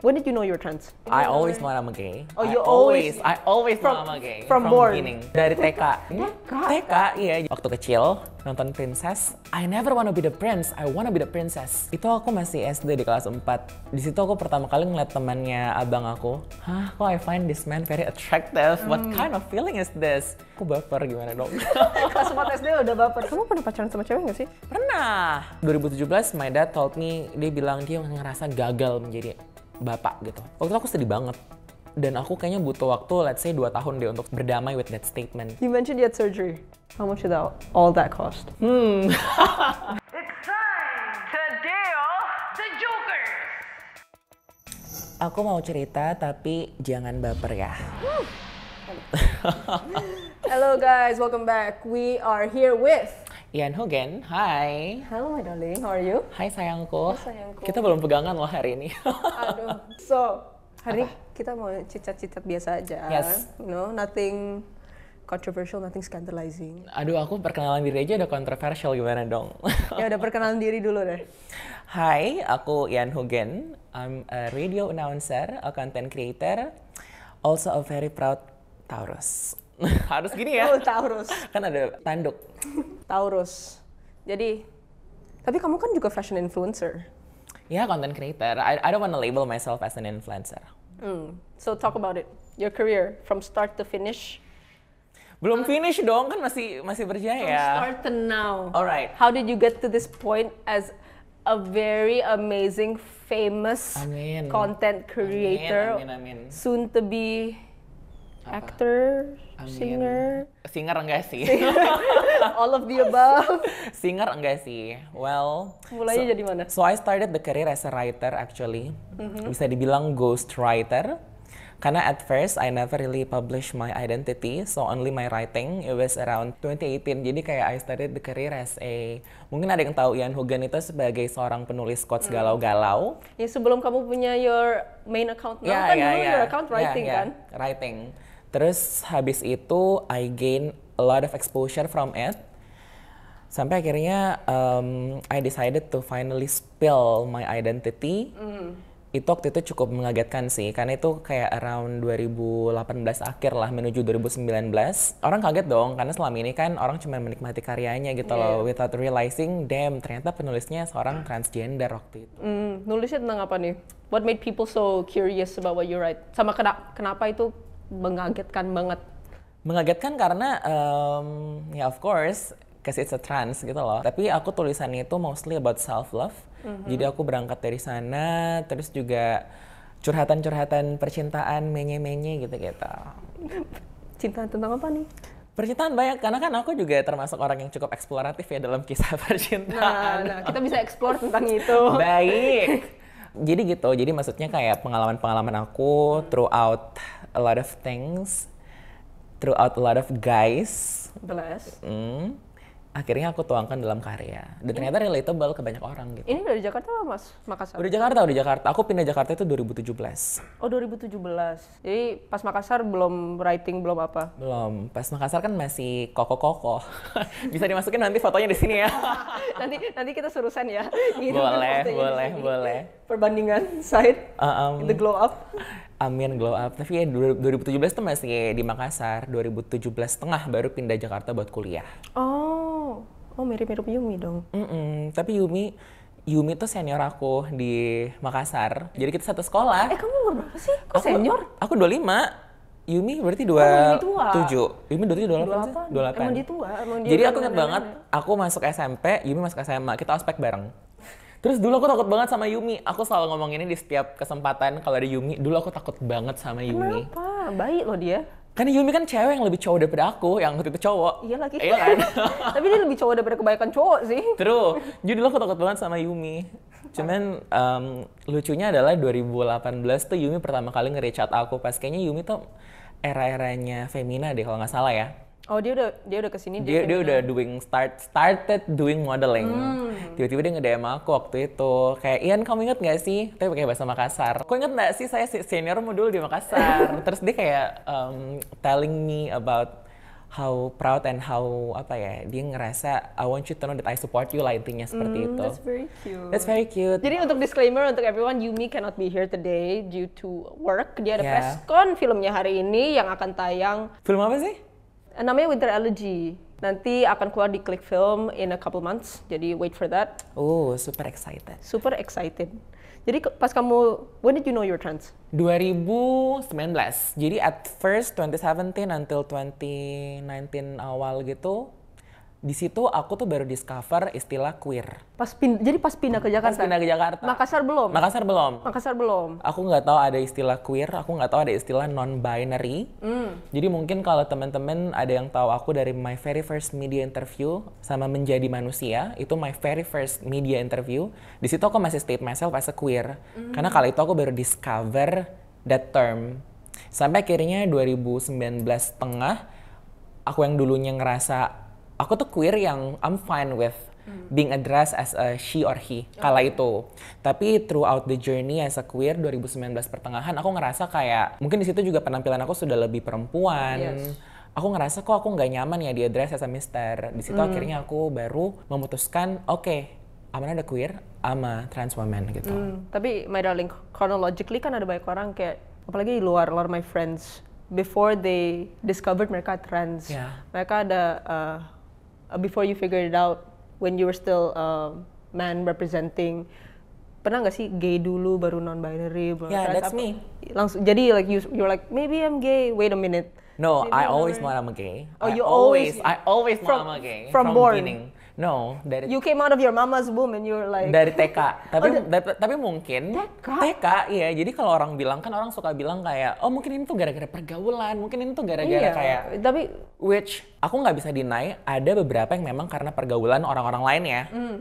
When did you know you were trans? I always know I'm gay. Oh, you always, always? I always from, know I'm gay. From, from born? Beginning. Dari TK. TK? TK, iya. Waktu kecil, nonton Princess. I never wanna be the prince, I wanna be the princess. Itu aku masih SD di kelas 4. Di situ aku pertama kali ngeliat temannya abang aku. Hah, kok I find this man very attractive? Hmm. What kind of feeling is this? Aku baper gimana dong? kelas 4 SD udah baper. Kamu pernah pacaran sama cewek gak sih? Pernah. 2017, my dad told me, dia bilang dia ngerasa gagal menjadi bapak gitu. Waktu itu aku sedih banget. Dan aku kayaknya butuh waktu, let's say 2 tahun deh untuk berdamai with that statement. You mentioned you had surgery. How much did all that cost? Hmm. It's time to deal the Joker. Aku mau cerita tapi jangan baper ya. Hello guys, welcome back. We are here with Ian Hogan, hai. Halo my darling, how are you? Hai sayangku. Hai sayangku. Kita belum pegangan loh hari ini. Aduh. So, hari Apa? kita mau cicat-cicat biasa aja. Yes. You know, nothing controversial, nothing scandalizing. Aduh, aku perkenalan diri aja udah kontroversial gimana dong? ya udah perkenalan diri dulu deh. Hai, aku Ian Hogan. I'm a radio announcer, a content creator, also a very proud Taurus. harus gini ya. Oh, Taurus. Kan ada tanduk. Taurus. Jadi, tapi kamu kan juga fashion influencer. Ya, yeah, content creator. I, I don't want to label myself as an influencer. Mm. So talk about it. Your career from start to finish. Belum finish dong, kan masih masih berjaya. From start to now. Alright. How did you get to this point as a very amazing, famous amin. content creator, amin, amin, amin. soon to be apa? Actor, Amin. singer. Singer enggak sih. All of the above. Singer enggak sih. Well. Mulainya so, jadi mana? So I started the career as a writer actually. Mm-hmm. Bisa dibilang ghost writer. Karena at first I never really publish my identity, so only my writing it was around 2018. Jadi kayak I started the career as a mungkin ada yang tahu Ian Hogan itu sebagai seorang penulis quotes mm. galau-galau. Ya sebelum kamu punya your main account, now yeah, kan yeah, dulu yeah. your account ya, writing yeah, yeah. kan? Writing. Terus habis itu I gain a lot of exposure from it. Sampai akhirnya um, I decided to finally spill my identity. Mm. Itu waktu itu cukup mengagetkan sih, karena itu kayak around 2018 akhir lah menuju 2019. Orang kaget dong, karena selama ini kan orang cuma menikmati karyanya gitu yeah. loh, iya. without realizing, damn ternyata penulisnya seorang transgender waktu itu. Mm, nulisnya tentang apa nih? What made people so curious about what you write? Sama kenapa? kenapa itu mengagetkan banget mengagetkan karena um, ya of course cause it's a trans gitu loh tapi aku tulisannya itu mostly about self love mm-hmm. jadi aku berangkat dari sana terus juga curhatan-curhatan percintaan menye-menye gitu-gitu cinta tentang apa nih percintaan banyak karena kan aku juga termasuk orang yang cukup eksploratif ya dalam kisah percintaan nah, nah kita bisa eksplor tentang itu baik jadi gitu jadi maksudnya kayak pengalaman-pengalaman aku throughout a lot of things throughout a lot of guys bless mm, akhirnya aku tuangkan dalam karya dan ini? ternyata relatable ke banyak orang gitu. Ini dari Jakarta apa Mas? Makassar? Udah Jakarta, udah Jakarta. Aku pindah Jakarta itu 2017. Oh 2017. Jadi pas Makassar belum writing belum apa? Belum. Pas Makassar kan masih koko-koko. Bisa dimasukin nanti fotonya di sini ya. nanti nanti kita suruh send ya. Gitu boleh, boleh, boleh. Perbandingan side uh, um, the glow up. Amin glow up. Tapi ya 2017 tuh masih di Makassar, 2017 tengah baru pindah Jakarta buat kuliah. Oh. Oh, oh, mirip-mirip Yumi dong. Mm -mm. Tapi Yumi Yumi tuh senior aku di Makassar. Jadi kita satu sekolah. Eh kamu umur berapa sih? Kok aku, senior? Aku 25. Yumi berarti dua oh, tujuh. Yumi berarti dua delapan dua delapan. Emang dia tua. Emang dia Jadi aku inget banget, ya? aku masuk SMP, Yumi masuk SMA, kita ospek bareng. Terus dulu aku takut banget sama Yumi. Aku selalu ngomong ini di setiap kesempatan kalau ada Yumi. Dulu aku takut banget sama Yumi. Kenapa? Baik loh dia. Karena Yumi kan cewek yang lebih cowok daripada aku, yang waktu itu cowok. Iya lagi. Iya kan? Tapi dia lebih cowok daripada kebanyakan cowok sih. True. Jadi lo aku takut banget sama Yumi. Cuman um, lucunya adalah 2018 tuh Yumi pertama kali nge-reach out aku. Pas kayaknya Yumi tuh era-eranya Femina deh kalau nggak salah ya. Oh dia udah dia udah kesini dia dia, dia udah doing start started doing modeling. tiba hmm. Tiba-tiba dia nge DM aku waktu itu kayak Ian kamu inget gak sih? Tapi pakai bahasa Makassar. Aku inget gak sih saya senior modul di Makassar. Terus dia kayak um, telling me about how proud and how apa ya dia ngerasa I want you to know that I support you lah intinya seperti mm, itu. That's very cute. That's very cute. Jadi untuk disclaimer untuk everyone, Yumi cannot be here today due to work. Dia ada yeah. press con filmnya hari ini yang akan tayang. Film apa sih? Eh, namanya Winter Elegy Nanti akan keluar di Click Film in a couple months, jadi wait for that. Oh, super excited. Super excited. Jadi pas kamu, when did you know your trans? 2019. Jadi at first 2017 until 2019 awal gitu, di situ aku tuh baru discover istilah queer. Pas pin, jadi pas pindah ke Jakarta. Pas pindah ke Jakarta. Makassar belum. Makassar belum. Makassar belum. Aku nggak tahu ada istilah queer, aku nggak tahu ada istilah non-binary. Mm. Jadi mungkin kalau teman-teman ada yang tahu aku dari my very first media interview sama menjadi manusia itu my very first media interview. Di situ aku masih state myself as a queer. Mm. Karena kali itu aku baru discover that term. Sampai akhirnya 2019 tengah aku yang dulunya ngerasa aku tuh queer yang I'm fine with hmm. being addressed as a she or he okay. kala itu. Tapi throughout the journey as a queer 2019 pertengahan aku ngerasa kayak mungkin di situ juga penampilan aku sudah lebih perempuan. Yes. Aku ngerasa kok aku nggak nyaman ya di address as a mister. Di situ hmm. akhirnya aku baru memutuskan oke okay, ada ada queer, ama trans woman gitu. Hmm. Tapi my darling, chronologically kan ada banyak orang kayak apalagi di luar, luar my friends before they discovered mereka trans, yeah. mereka ada uh, uh, before you figured it out when you were still uh, man representing pernah nggak sih gay dulu baru non binary baru yeah, that's apa, me langsung jadi like you you're like maybe I'm gay wait a minute no maybe I always thought I'm gay oh I you always, always I always thought I'm gay from, from born beginning. No, dari You came out of your mama's womb and you're like dari TK. Tapi oh, dari, tapi mungkin TK. TK iya. Jadi kalau orang bilang kan orang suka bilang kayak oh mungkin ini tuh gara-gara pergaulan, mungkin ini tuh gara-gara iya, kayak tapi which aku nggak bisa deny ada beberapa yang memang karena pergaulan orang-orang lain ya. Mm.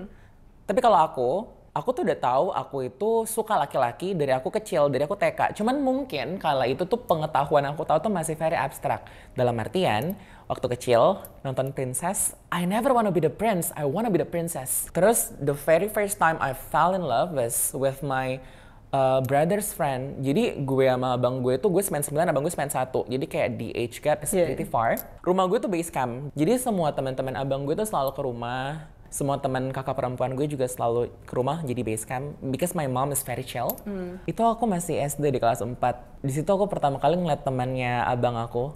Tapi kalau aku Aku tuh udah tahu aku itu suka laki-laki dari aku kecil, dari aku TK. Cuman mungkin kala itu tuh pengetahuan aku tahu tuh masih very abstrak. Dalam artian, waktu kecil nonton princess I never wanna be the prince I wanna be the princess terus the very first time I fell in love was with my uh, brother's friend jadi gue sama abang gue tuh gue sembilan sembilan abang gue sembilan satu jadi kayak di age gap is yeah. Iya. far rumah gue tuh base camp jadi semua teman-teman abang gue tuh selalu ke rumah semua teman kakak perempuan gue juga selalu ke rumah jadi base camp because my mom is very chill. Mm. Itu aku masih SD di kelas 4. Di situ aku pertama kali ngeliat temannya abang aku.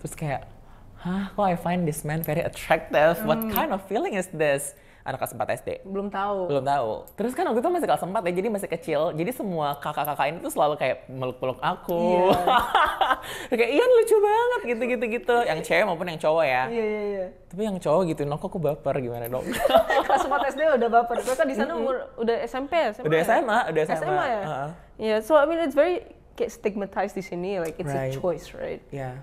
Terus kayak Hah, kok I find this man very attractive? Hmm. What kind of feeling is this? Anak kelas 4 SD. Belum tahu. Belum tahu. Terus kan waktu itu masih kelas 4 ya, jadi masih kecil. Jadi semua kakak-kakak ini tuh selalu kayak meluk meluk aku. Yeah. kayak, iya lucu banget, gitu-gitu-gitu. Yang cewek maupun yang cowok ya. Iya, yeah, iya, yeah, iya. Yeah. Tapi yang cowok gitu, no, kok aku baper gimana dong? kelas 4 SD udah baper. kan di sana mm -hmm. umur, udah SMP ya? SMA udah SMA, ya? udah SMA. SMA ya? Uh-uh. Iya, uh -huh. yeah, so I mean it's very stigmatized di sini, like it's right. a choice, right? Yeah.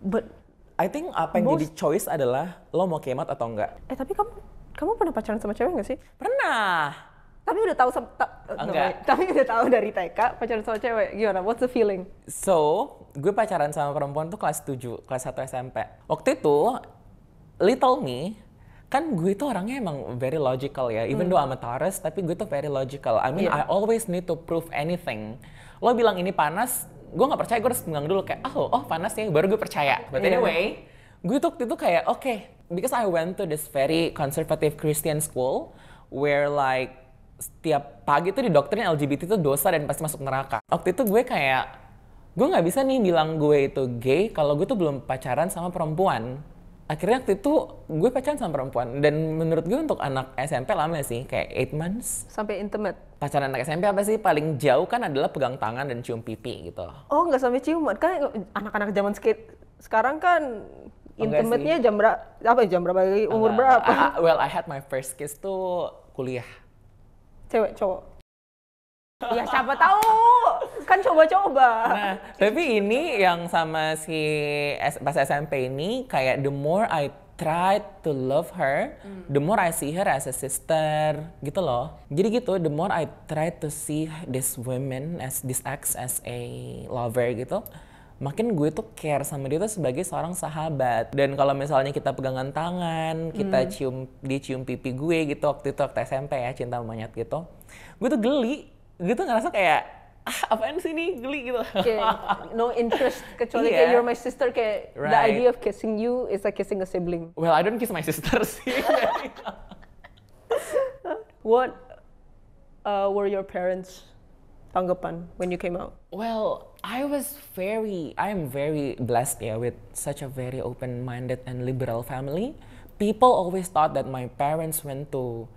But I think apa yang Most... jadi choice adalah lo mau kemat atau enggak. Eh tapi kamu kamu pernah pacaran sama cewek nggak sih? Pernah. Tapi udah tahu ta, eh, enggak. tapi udah tahu dari TK pacaran sama cewek. Gimana? What's the feeling? So, gue pacaran sama perempuan tuh kelas 7, kelas 1 SMP. Waktu itu little me kan gue itu orangnya emang very logical ya. Even hmm. though I'm Taurus, tapi gue tuh very logical. I mean, yeah. I always need to prove anything. Lo bilang ini panas, gue nggak percaya gue harus pegang dulu kayak oh oh panas ya baru gue percaya but yeah. anyway gue tuh waktu itu kayak oke okay, because I went to this very conservative Christian school where like setiap pagi tuh di doktrin LGBT itu dosa dan pasti masuk neraka waktu itu gue kayak gue nggak bisa nih bilang gue itu gay kalau gue tuh belum pacaran sama perempuan akhirnya waktu itu gue pacaran sama perempuan dan menurut gue untuk anak SMP lama sih kayak 8 months sampai intimate pacaran anak SMP apa sih paling jauh kan adalah pegang tangan dan cium pipi gitu oh nggak sampai ciuman kan anak-anak zaman skate sekarang kan oh, intimate-nya ya, jam berapa apa ah, jam berapa lagi umur berapa uh, ah, well I had my first kiss tuh kuliah cewek cowok ya siapa tahu kan coba-coba. Nah, tapi ini yang sama si pas SMP ini kayak the more I try to love her, hmm. the more I see her as a sister, gitu loh. Jadi gitu, the more I try to see this woman as this ex as a lover gitu, makin gue tuh care sama dia tuh sebagai seorang sahabat. Dan kalau misalnya kita pegangan tangan, kita hmm. cium dia cium pipi gue gitu waktu itu waktu SMP ya cinta monyet gitu, gue tuh geli, gue tuh ngerasa kayak ah apaan sih nih geli gitu no interest kecuali yeah. kayak iya. you're my sister kayak right. the idea of kissing you is like kissing a sibling well I don't kiss my sister sih what uh, were your parents tanggapan when you came out well I was very I am very blessed yeah with such a very open minded and liberal family people always thought that my parents went to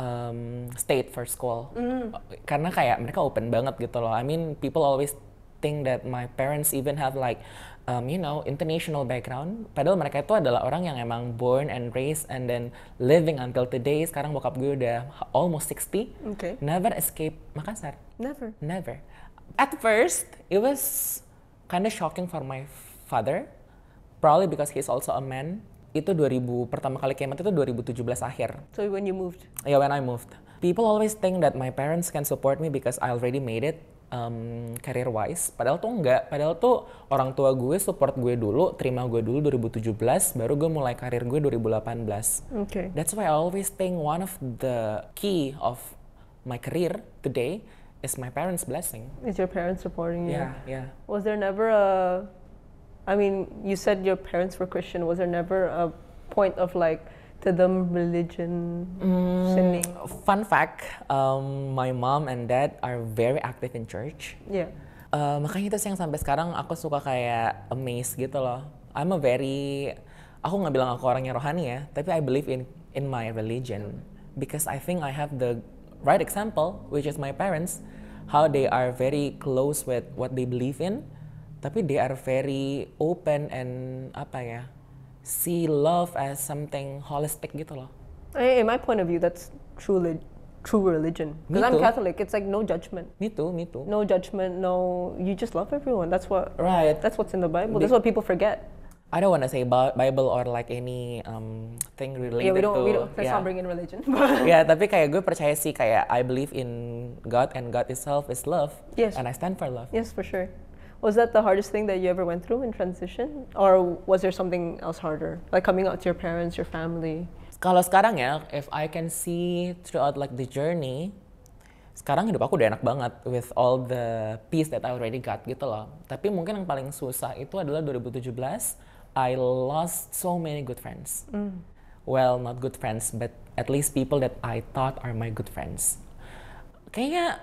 um, state for school mm. karena kayak mereka open banget gitu loh I mean people always think that my parents even have like um, you know international background padahal mereka itu adalah orang yang emang born and raised and then living until today sekarang bokap gue udah almost 60 okay. never escape Makassar never never at first it was kind of shocking for my father probably because he's also a man itu 2000 pertama kali kemat itu 2017 akhir. So when you moved? Yeah, when I moved. People always think that my parents can support me because I already made it um, career wise. Padahal tuh enggak. Padahal tuh orang tua gue support gue dulu, terima gue dulu 2017, baru gue mulai karir gue 2018. Okay. That's why I always think one of the key of my career today is my parents' blessing. Is your parents supporting you? Yeah, yeah. Was there never a I mean, you said your parents were Christian. Was there never a point of like to them religion? Mm, fun fact, um, my mom and dad are very active in church. Yeah. Uh, makanya itu sih yang sampai sekarang aku suka kayak amazed gitu loh. I'm a very, aku nggak bilang aku orangnya rohani ya, tapi I believe in in my religion because I think I have the right example, which is my parents, how they are very close with what they believe in. tapi they are very open and apa ya see love as something holistic gitu loh. In my point of view, that's truly true religion. Because I'm Catholic, it's like no judgment. Me too, me too. No judgment, no. You just love everyone. That's what. Right. That's what's in the Bible. that's what people forget. I don't want to say Bible or like any um, thing related yeah, we don't, to. We don't, let's yeah. not bring in religion. yeah, tapi kayak gue percaya sih kayak I believe in God and God itself is love. Yes. And I stand for love. Yes, for sure. Was that the hardest thing that you ever went through in transition, or was there something else harder, like coming out to your parents, your family? Kalau sekarang ya, if I can see throughout like the journey, sekarang hidup aku udah enak banget with all the peace that I already got gitu loh. Tapi mungkin yang paling susah itu adalah 2017, I lost so many good friends. Mm. Well, not good friends, but at least people that I thought are my good friends. Kayaknya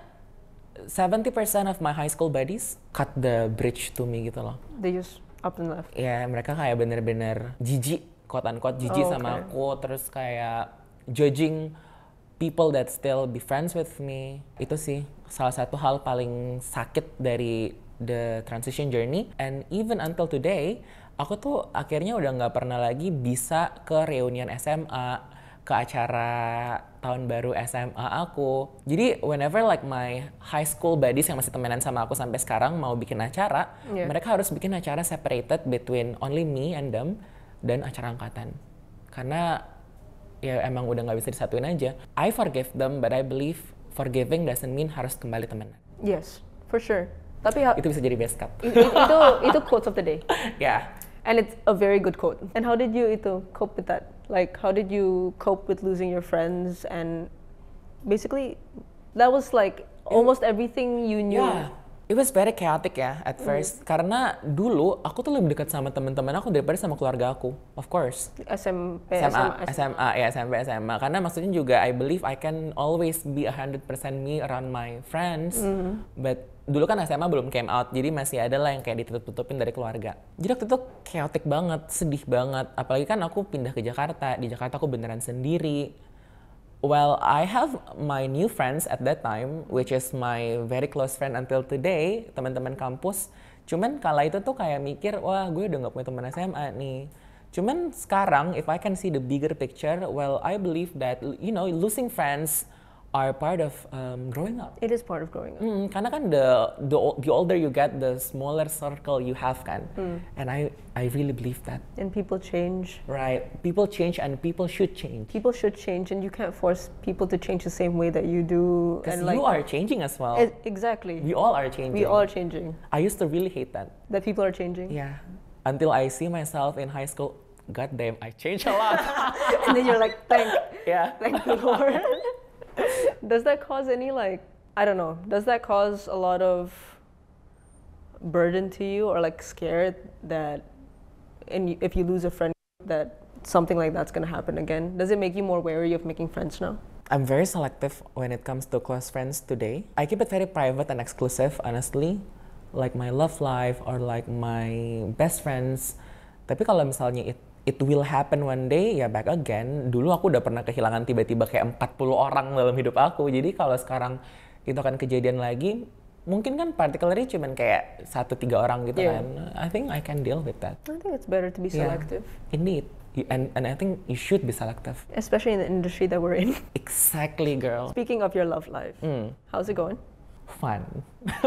70% of my high school buddies cut the bridge to me gitu loh. They just up and left. Ya, yeah, mereka kayak bener-bener jijik, kuatan kuat jijik oh, okay. sama aku, terus kayak judging people that still be friends with me. Itu sih salah satu hal paling sakit dari the transition journey and even until today aku tuh akhirnya udah nggak pernah lagi bisa ke reunian SMA ke acara tahun baru SMA aku. Jadi whenever like my high school buddies yang masih temenan sama aku sampai sekarang mau bikin acara, yeah. mereka harus bikin acara separated between only me and them dan acara angkatan. Karena ya emang udah nggak bisa disatuin aja. I forgive them, but I believe forgiving doesn't mean harus kembali temenan. Yes, for sure. Tapi itu bisa jadi best cut. itu itu quotes of the day. yeah. And it's a very good quote. And how did you itu cope with that? Like, how did you cope with losing your friends? And basically, that was like almost everything you knew. Yeah. It was very chaotic ya at mm-hmm. first mm. karena dulu aku tuh lebih dekat sama teman-teman aku daripada sama keluarga aku, of course. SMP, SMA, SMA, SMA, SMA ya SMP, SMA. Karena maksudnya juga I believe I can always be a hundred percent me around my friends, mm. but dulu kan SMA belum came out, jadi masih ada lah yang kayak ditutup-tutupin dari keluarga. Jadi waktu itu chaotic banget, sedih banget. Apalagi kan aku pindah ke Jakarta, di Jakarta aku beneran sendiri. Well, I have my new friends at that time, which is my very close friend until today, teman-teman kampus. Cuman kala itu tuh kayak mikir, wah gue udah gak punya teman SMA nih. Cuman sekarang, if I can see the bigger picture, well, I believe that, you know, losing friends, are part of um, growing up. It is part of growing up. Mm, karena kan the, the the older you get, the smaller circle you have kan. Mm. And I I really believe that. And people change. Right. People change and people should change. People should change and you can't force people to change the same way that you do. Because like, you are changing as well. It, exactly. We all are changing. We all are changing. I used to really hate that. That people are changing. Yeah. Until I see myself in high school, god damn, I changed a lot. and then you're like, thank, yeah. thank the Lord does that cause any like I don't know? Does that cause a lot of burden to you or like scared that and if you lose a friend that something like that's going to happen again? Does it make you more wary of making friends now? I'm very selective when it comes to close friends today. I keep it very private and exclusive, honestly. Like my love life or like my best friends. Tapi kalau misalnya it it will happen one day ya back again. Dulu aku udah pernah kehilangan tiba-tiba kayak 40 orang dalam hidup aku. Jadi kalau sekarang itu akan kejadian lagi, mungkin kan particularly cuma kayak satu tiga orang gitu yeah. kan. I think I can deal with that. I think it's better to be selective. Yeah. Indeed. And, and I think you should be selective. Especially in the industry that we're in. Exactly, girl. Speaking of your love life, mm. how's it going? fun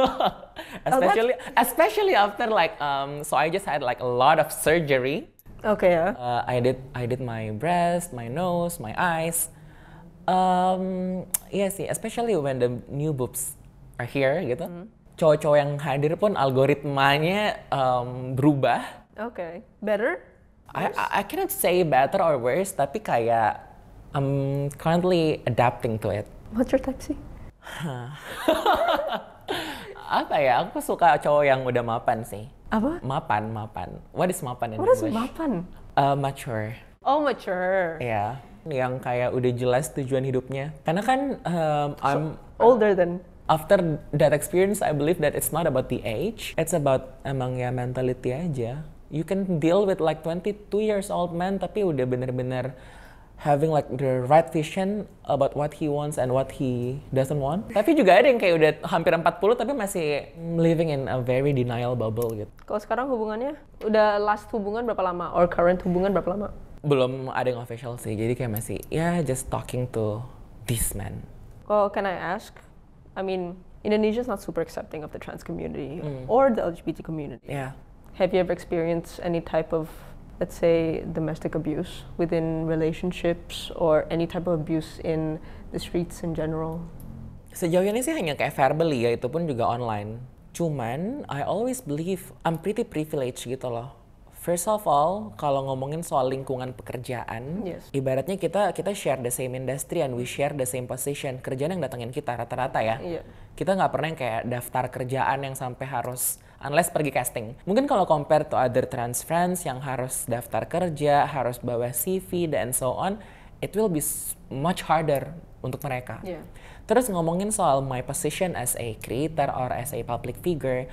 especially especially after like um so i just had like a lot of surgery Okay. Yeah. Uh, I did I did my breast, my nose, my eyes. Um, iya sih, especially when the new boobs are here gitu. Mm. Cowok-cowok yang hadir pun algoritmanya um, berubah. Oke, okay. better? I, I I cannot say better or worse, tapi kayak I'm currently adapting to it. What's your type sih? Apa ya? Aku suka cowok yang udah mapan sih. Apa? Mapan, mapan. What is mapan in What English? What is mapan? Uh, mature. Oh, mature. Ya, Yeah yang kayak udah jelas tujuan hidupnya. Karena kan um, I'm older than after that experience I believe that it's not about the age, it's about emang ya mentality aja. You can deal with like 22 years old man tapi udah bener-bener having like the right vision about what he wants and what he doesn't want. Tapi juga ada yang kayak udah hampir 40 tapi masih living in a very denial bubble gitu. Kalau sekarang hubungannya udah last hubungan berapa lama or current hubungan berapa lama? Belum ada yang official sih. Jadi kayak masih ya yeah, just talking to this man. Well, can I ask? I mean, Indonesia is not super accepting of the trans community mm. or the LGBT community. Yeah. Have you ever experienced any type of let's say, domestic abuse within relationships or any type of abuse in the streets in general? Sejauh ini sih hanya kayak verbally ya, itu pun juga online. Cuman, I always believe I'm pretty privileged gitu loh. First of all, kalau ngomongin soal lingkungan pekerjaan, yes. ibaratnya kita kita share the same industry and we share the same position. Kerjaan yang datangin kita rata-rata ya. Yeah. Kita nggak pernah yang kayak daftar kerjaan yang sampai harus unless pergi casting. Mungkin kalau compare to other trans friends yang harus daftar kerja, harus bawa CV dan so on, it will be much harder untuk mereka. Yeah. Terus ngomongin soal my position as a creator or as a public figure,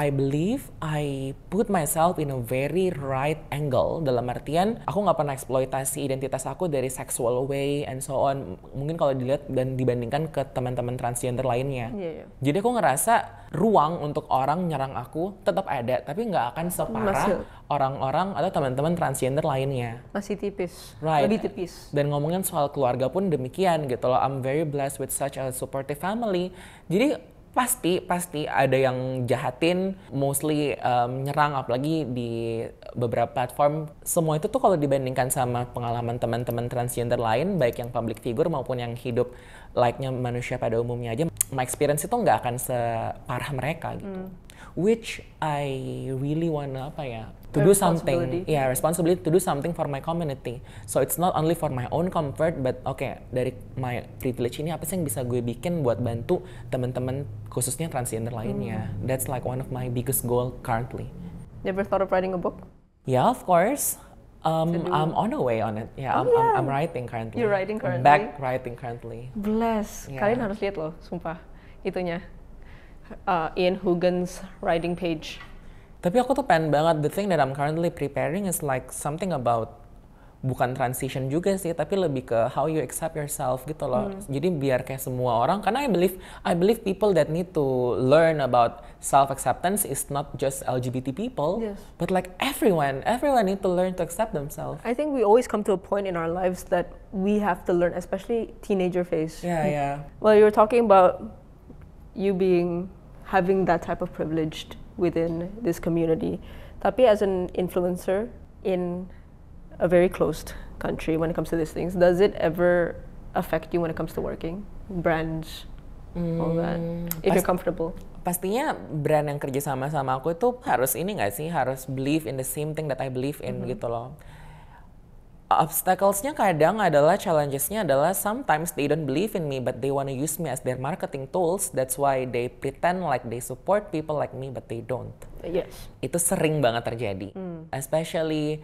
I believe I put myself in a very right angle dalam artian aku nggak pernah eksploitasi identitas aku dari sexual way and so on mungkin kalau dilihat dan dibandingkan ke teman-teman transgender lainnya yeah, yeah. jadi aku ngerasa ruang untuk orang nyerang aku tetap ada tapi nggak akan separah orang-orang atau teman-teman transgender lainnya masih tipis right. lebih tipis dan ngomongin soal keluarga pun demikian gitu loh I'm very blessed with such a supportive family jadi Pasti, pasti ada yang jahatin, mostly um, nyerang, apalagi di beberapa platform. Semua itu tuh kalau dibandingkan sama pengalaman teman-teman transgender lain, baik yang public figure maupun yang hidup like-nya manusia pada umumnya aja, my experience itu nggak akan separah mereka gitu. Hmm which I really wanna apa ya to do something yeah responsibility to do something for my community so it's not only for my own comfort but okay, dari my privilege ini apa sih yang bisa gue bikin buat bantu teman-teman khususnya transgender lainnya hmm. that's like one of my biggest goal currently never thought of writing a book yeah of course Um, I'm on the way on it. Yeah, oh, I'm, yeah. I'm, I'm writing currently. You're writing currently. I'm back writing currently. Bless. Yeah. Kalian harus lihat loh, sumpah itunya uh, Ian Hugan's writing page. Tapi aku tuh pengen banget the thing that I'm currently preparing is like something about bukan transition juga sih tapi lebih ke how you accept yourself gitu loh Mm. jadi biar kayak semua orang karena I believe I believe people that need to learn about self acceptance is not just LGBT people yes. but like everyone everyone need to learn to accept themselves I think we always come to a point in our lives that we have to learn especially teenager phase yeah yeah well you were talking about you being having that type of privilege within this community. Tapi as an influencer in a very closed country when it comes to these things, does it ever affect you when it comes to working brands, hmm, all that? Hmm, if you're comfortable. Pastinya brand yang kerja sama sama aku itu harus ini nggak sih harus believe in the same thing that I believe in mm -hmm. gitu loh obstaclesnya kadang adalah challengesnya adalah sometimes they don't believe in me but they wanna use me as their marketing tools that's why they pretend like they support people like me but they don't yes itu sering banget terjadi hmm. especially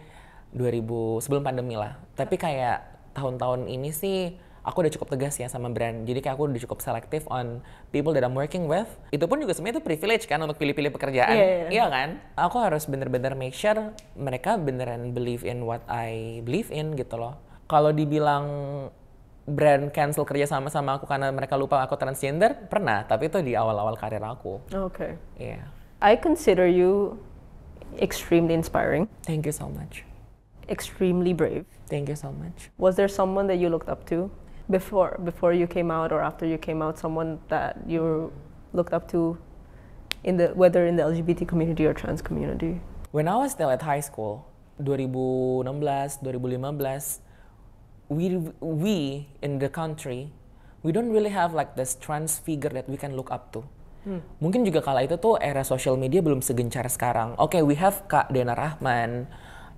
2000 sebelum pandemi lah tapi kayak tahun-tahun ini sih aku udah cukup tegas ya sama brand. Jadi kayak aku udah cukup selektif on people that I'm working with. Itu pun juga sebenarnya itu privilege kan untuk pilih-pilih pekerjaan. Yeah, yeah. Iya. iya kan? Aku harus bener-bener make sure mereka beneran believe in what I believe in gitu loh. Kalau dibilang brand cancel kerja sama sama aku karena mereka lupa aku transgender, pernah, tapi itu di awal-awal karir aku. Oke. Okay. Iya. I consider you extremely inspiring. Thank you so much. Extremely brave. Thank you so much. Was there someone that you looked up to before before you came out or after you came out someone that you looked up to in the whether in the LGBT community or trans community? When I was still at high school, 2016, 2015, we we in the country we don't really have like this trans figure that we can look up to. Hmm. Mungkin juga kala itu tuh era social media belum segencar sekarang. Oke, okay, we have Kak Dena Rahman,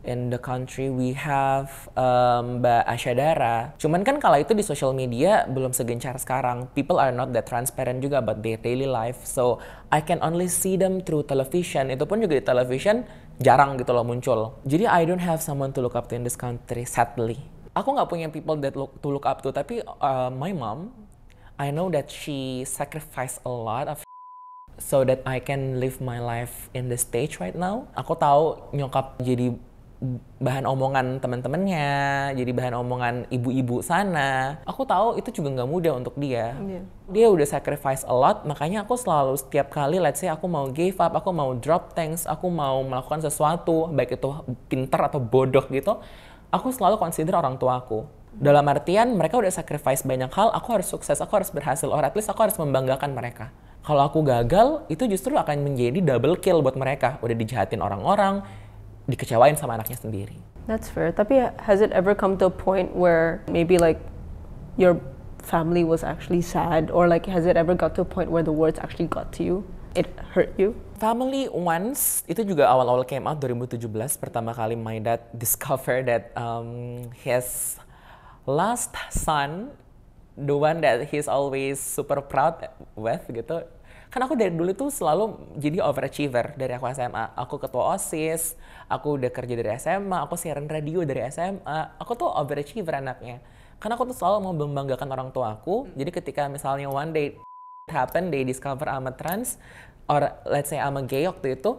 in the country we have um, Mbak Asyadara. Cuman kan kalau itu di social media belum segencar sekarang. People are not that transparent juga about their daily life. So I can only see them through television. Itu pun juga di television jarang gitu loh muncul. Jadi I don't have someone to look up to in this country, sadly. Aku nggak punya people that look, to look up to, tapi uh, my mom, I know that she sacrificed a lot of so that I can live my life in the stage right now. Aku tahu nyokap jadi bahan omongan teman-temannya, jadi bahan omongan ibu-ibu sana. Aku tahu itu juga nggak mudah untuk dia. Yeah. Dia udah sacrifice a lot, makanya aku selalu setiap kali, let's say aku mau give up, aku mau drop things, aku mau melakukan sesuatu, baik itu pintar atau bodoh gitu, aku selalu consider orang tua aku. Dalam artian mereka udah sacrifice banyak hal, aku harus sukses, aku harus berhasil, or at least aku harus membanggakan mereka kalau aku gagal itu justru akan menjadi double kill buat mereka udah dijahatin orang-orang dikecewain sama anaknya sendiri. That's fair. Tapi ya, has it ever come to a point where maybe like your family was actually sad or like has it ever got to a point where the words actually got to you? It hurt you? Family once itu juga awal-awal came out 2017 pertama kali my dad discover that um, his last son the one that he's always super proud with gitu kan aku dari dulu tuh selalu jadi overachiever dari aku SMA. Aku ketua OSIS, aku udah kerja dari SMA, aku siaran radio dari SMA. Aku tuh overachiever anaknya. Karena aku tuh selalu mau membanggakan orang tua aku. Hmm. Jadi ketika misalnya one day it happen, they discover I'm a trans, or let's say I'm a gay waktu itu,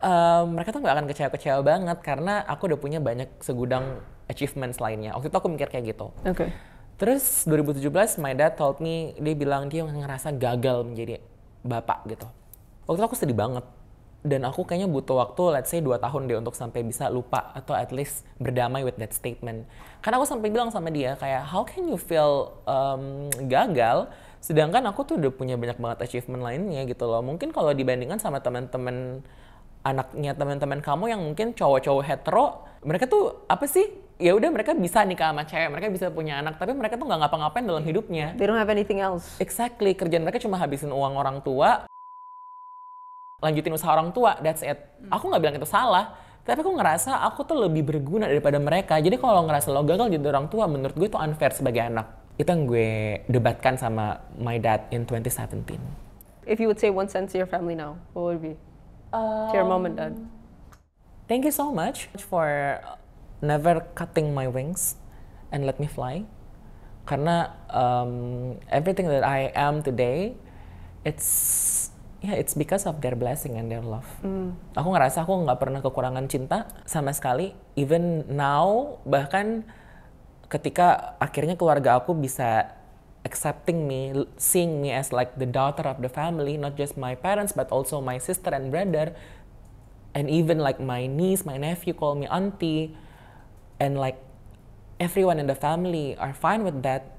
um, mereka tuh gak akan kecewa-kecewa banget karena aku udah punya banyak segudang achievements lainnya. Waktu itu aku mikir kayak gitu. Oke. Okay. Terus 2017 my dad told me dia bilang dia ngerasa gagal menjadi bapak gitu. Waktu itu aku sedih banget. Dan aku kayaknya butuh waktu, let's say 2 tahun deh untuk sampai bisa lupa atau at least berdamai with that statement. Karena aku sampai bilang sama dia kayak, how can you feel um, gagal sedangkan aku tuh udah punya banyak banget achievement lainnya gitu loh mungkin kalau dibandingkan sama teman-teman anaknya teman-teman kamu yang mungkin cowok-cowok hetero mereka tuh apa sih ya udah mereka bisa nikah sama cewek, mereka bisa punya anak, tapi mereka tuh nggak ngapa-ngapain dalam hidupnya. They don't have anything else. Exactly, kerjaan mereka cuma habisin uang orang tua, lanjutin usaha orang tua, that's it. Hmm. Aku nggak bilang itu salah, tapi aku ngerasa aku tuh lebih berguna daripada mereka. Jadi kalau ngerasa lo gagal jadi orang tua, menurut gue itu unfair sebagai anak. Itu yang gue debatkan sama my dad in 2017. If you would say one sentence to your family now, what would it be? Um, to your mom and dad. Um, thank you so much for never cutting my wings and let me fly karena um, everything that I am today it's yeah it's because of their blessing and their love. Mm. Aku ngerasa aku nggak pernah kekurangan cinta sama sekali. Even now bahkan ketika akhirnya keluarga aku bisa accepting me, seeing me as like the daughter of the family, not just my parents but also my sister and brother, and even like my niece, my nephew call me auntie and like everyone in the family are fine with that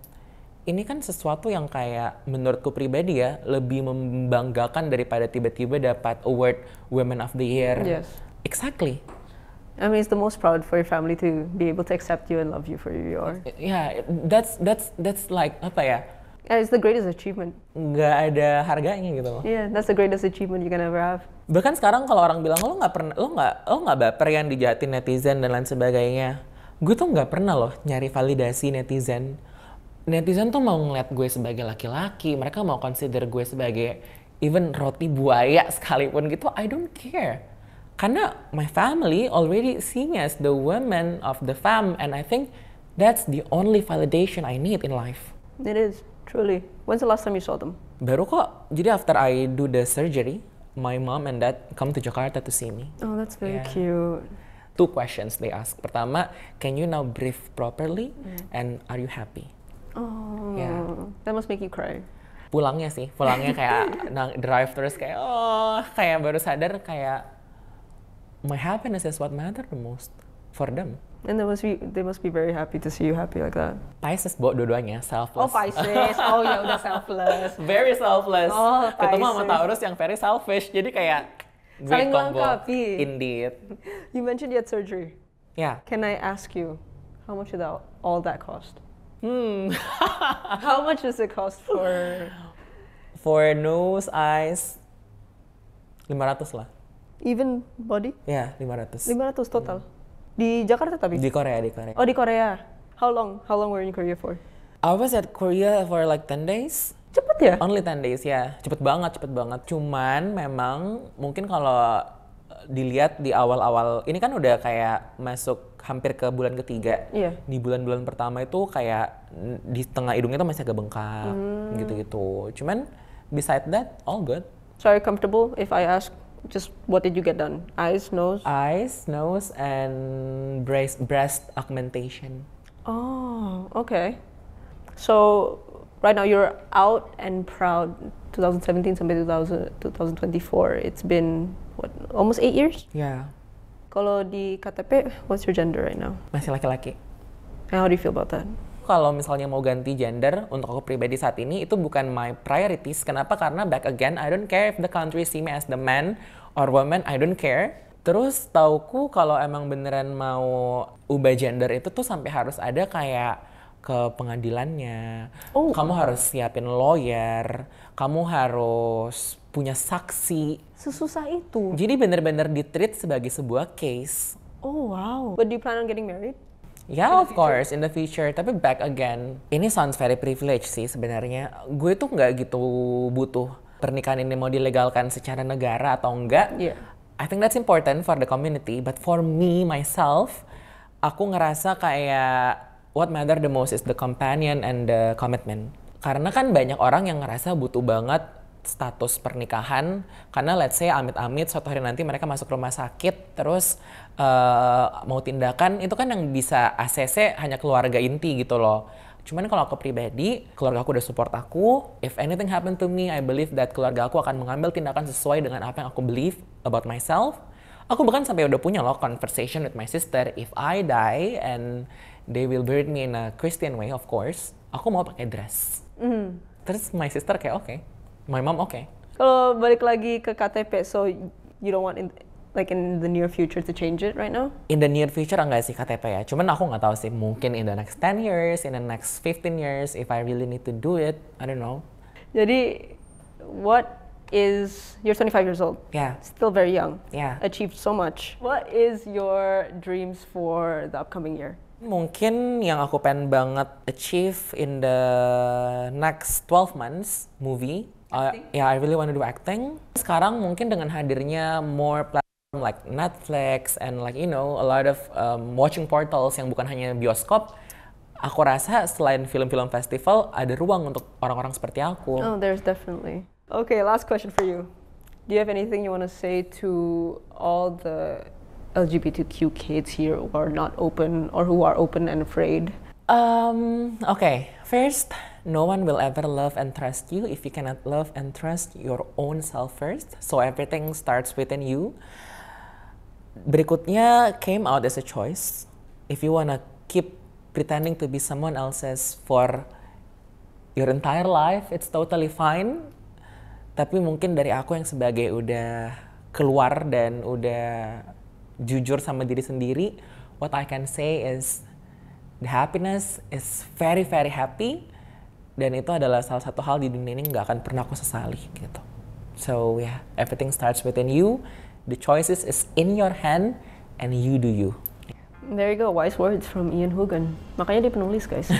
ini kan sesuatu yang kayak menurutku pribadi ya lebih membanggakan daripada tiba-tiba dapat award Women of the Year. Yes. Exactly. I mean, it's the most proud for your family to be able to accept you and love you for who you are. Yeah, that's that's that's like apa ya? Yeah, it's the greatest achievement. Gak ada harganya gitu loh. Yeah, that's the greatest achievement you can ever have. Bahkan sekarang kalau orang bilang lo nggak pernah, lo nggak, lo nggak baper ya yang dijahatin netizen dan lain sebagainya gue tuh nggak pernah loh nyari validasi netizen. Netizen tuh mau ngeliat gue sebagai laki-laki, mereka mau consider gue sebagai even roti buaya sekalipun gitu, I don't care. Karena my family already see me as the woman of the fam and I think that's the only validation I need in life. It is, truly. When's the last time you saw them? Baru kok, jadi after I do the surgery, my mom and dad come to Jakarta to see me. Oh, that's very yeah. cute two questions they ask. Pertama, can you now breathe properly and are you happy? Oh, yeah. that must make you cry. Pulangnya sih, pulangnya kayak drive terus kayak oh, kayak baru sadar kayak my happiness is what matter the most for them. And they must be they must be very happy to see you happy like that. Pisces buat dua-duanya selfless. Oh Pisces, oh ya udah selfless. very selfless. Oh, Pisces. Ketemu sama Taurus yang very selfish, jadi kayak Saling melengkapi. Indeed. You mentioned you had surgery. Yeah. Can I ask you how much did that, all that cost? Hmm. how much does it cost for? For nose, eyes, 500 lah. Even body? Ya, yeah, 500. 500 total. Hmm. Di Jakarta tapi? Di Korea, di Korea. Oh, di Korea. How long? How long were you in Korea for? I was at Korea for like 10 days. Cepet ya? Only 10 days ya. Cepet banget, cepet banget. Cuman memang mungkin kalau eh, dilihat di awal-awal ini kan udah kayak masuk hampir ke bulan ketiga. Iya. Di bulan-bulan pertama itu kayak di tengah hidungnya tuh masih agak bengkak hmm. gitu-gitu. Cuman beside that all good. So are you comfortable if I ask just what did you get done? Eyes, nose? Eyes, nose and breast breast augmentation. Oh, okay. So right now you're out and proud 2017 sampai 2024 it's been what almost eight years yeah kalau di KTP what's your gender right now masih laki-laki how do you feel about that kalau misalnya mau ganti gender untuk aku pribadi saat ini itu bukan my priorities kenapa karena back again I don't care if the country see me as the man or woman I don't care terus tauku kalau emang beneran mau ubah gender itu tuh sampai harus ada kayak ke pengadilannya. Oh. Kamu harus siapin lawyer, kamu harus punya saksi. Sesusah itu. Jadi benar-benar ditreat sebagai sebuah case. Oh wow. But do you plan on getting married? Ya, yeah, of course, in the future. Tapi back again, ini sounds very privileged sih sebenarnya. Gue tuh nggak gitu butuh pernikahan ini mau dilegalkan secara negara atau enggak. Yeah. I think that's important for the community. But for me, myself, aku ngerasa kayak what matter the most is the companion and the commitment. Karena kan banyak orang yang ngerasa butuh banget status pernikahan karena let's say amit-amit suatu hari nanti mereka masuk rumah sakit terus uh, mau tindakan itu kan yang bisa ACC hanya keluarga inti gitu loh. Cuman kalau aku pribadi, keluarga aku udah support aku. If anything happen to me, I believe that keluarga aku akan mengambil tindakan sesuai dengan apa yang aku believe about myself. Aku bahkan sampai udah punya loh conversation with my sister, if I die and they will bury me in a Christian way, of course. Aku mau pakai dress. Mm. Terus my sister kayak oke, okay. my mom oke. Okay. Kalau balik lagi ke KTP, so you don't want in, like in the near future to change it right now? In the near future enggak sih KTP ya. Cuman aku nggak tahu sih. Mungkin in the next 10 years, in the next 15 years, if I really need to do it, I don't know. Jadi, what is you're 25 years old. Yeah. Still very young. Yeah. Achieved so much. What is your dreams for the upcoming year? Mungkin yang aku pengen banget achieve in the next 12 months movie. ya Uh, yeah, I really want to do acting. Sekarang mungkin dengan hadirnya more platform like Netflix and like you know a lot of um, watching portals yang bukan hanya bioskop, aku rasa selain film-film festival ada ruang untuk orang-orang seperti aku. Oh, there's definitely. Okay, last question for you. Do you have anything you want to say to all the LGBTQ kids here who are not open or who are open and afraid? Um, okay, first, no one will ever love and trust you if you cannot love and trust your own self first. So everything starts within you. Berikutnya came out as a choice. If you wanna keep pretending to be someone else's for your entire life, it's totally fine. Tapi mungkin dari aku yang sebagai udah keluar dan udah jujur sama diri sendiri, what I can say is the happiness is very very happy dan itu adalah salah satu hal di dunia ini nggak akan pernah aku sesali gitu. So yeah, everything starts within you. The choices is in your hand and you do you. There you go, wise words from Ian Hogan. Makanya dia penulis, guys.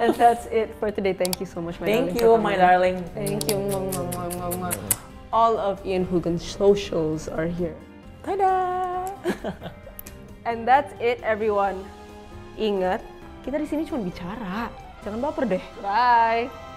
and that's it for today. Thank you so much, my Thank darling. Thank you, my darling. Thank you. All of Ian Hogan's socials are here. Tada! And that's it everyone. Ingat, kita di sini cuma bicara. Jangan baper deh. Bye.